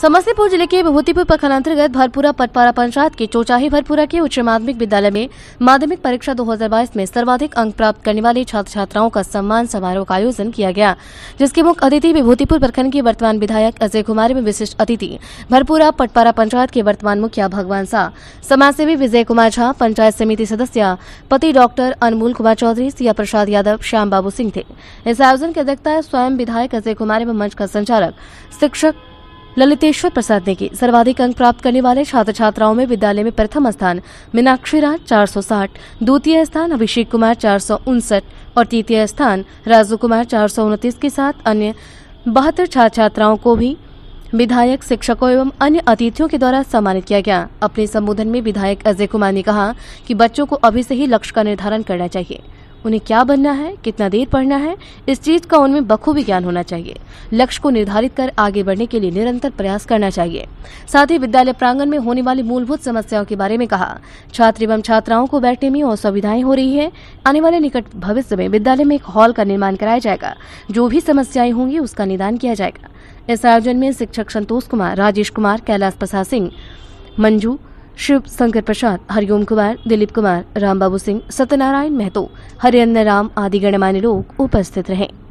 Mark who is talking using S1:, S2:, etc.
S1: समस्तीपुर जिले के विभूतिपुर प्रखंड अंतर्गत भरपुरा पटपारा पंचायत के चौचाही भरपुरा के उच्च माध्यमिक विद्यालय में माध्यमिक परीक्षा 2022 में सर्वाधिक अंक प्राप्त करने वाले छात्र छात्राओं का सम्मान समारोह का आयोजन किया गया जिसके मुख्य अतिथि विभूतिपुर प्रखंड के वर्तमान विधायक अजय कुमार में विशिष्ट अतिथि भरपुरा पटपारा पंचायत के वर्तमान मुखिया भगवान शाह समाजसेवी विजय कुमार झा पंचायत समिति सदस्य पति डॉक्टर अनमोल कुमार चौधरी सिया प्रसाद यादव श्याम बाबू सिंह थे इस आयोजन की अध्यक्षता स्वयं विधायक अजय कुमार एवं मंच का संचालक शिक्षक ललितेश्वर प्रसाद ने की सर्वाधिक अंक प्राप्त करने वाले छात्र छात्राओं में विद्यालय में प्रथम स्थान मीनाक्षी राज चार द्वितीय स्थान अभिषेक कुमार चार और तृतीय स्थान राजू कुमार चार के साथ अन्य बहत्तर छात्र छात्राओं को भी विधायक शिक्षकों एवं अन्य अतिथियों के द्वारा सम्मानित किया गया अपने संबोधन में विधायक अजय कुमार ने कहा कि बच्चों को अभी से ही लक्ष्य का निर्धारण करना चाहिए उन्हें क्या बनना है कितना देर पढ़ना है इस चीज का उनमें बखूबी ज्ञान होना चाहिए लक्ष्य को निर्धारित कर आगे बढ़ने के लिए निरंतर प्रयास करना चाहिए साथ ही विद्यालय प्रांगण में होने वाली मूलभूत समस्याओं के बारे में कहा छात्र एवं छात्राओं को बैठने में असुविधाएं हो रही है आने वाले निकट भविष्य में विद्यालय में एक हॉल का निर्माण कराया जाएगा जो भी समस्याएं होंगी उसका निदान किया जाएगा इस आयोजन में शिक्षक संतोष कुमार राजेश कुमार कैलाश प्रसाद सिंह मंजू शिव शंकर प्रसाद हरिओम कुमार दिलीप कुमार रामबाबू सिंह सत्यनारायण महतो हरियन्न राम आदि गणमान्य लोग उपस्थित रहे